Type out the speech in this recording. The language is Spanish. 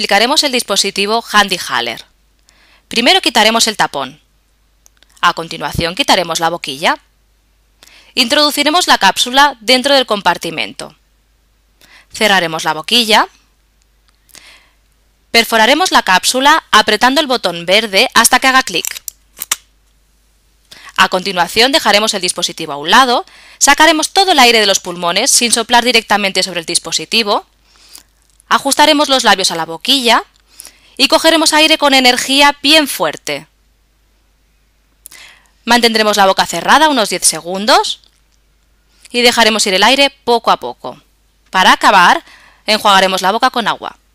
explicaremos el dispositivo Handy Haller. Primero quitaremos el tapón. A continuación quitaremos la boquilla. Introduciremos la cápsula dentro del compartimento. Cerraremos la boquilla. Perforaremos la cápsula apretando el botón verde hasta que haga clic. A continuación dejaremos el dispositivo a un lado, sacaremos todo el aire de los pulmones sin soplar directamente sobre el dispositivo Ajustaremos los labios a la boquilla y cogeremos aire con energía bien fuerte. Mantendremos la boca cerrada unos 10 segundos y dejaremos ir el aire poco a poco. Para acabar, enjuagaremos la boca con agua.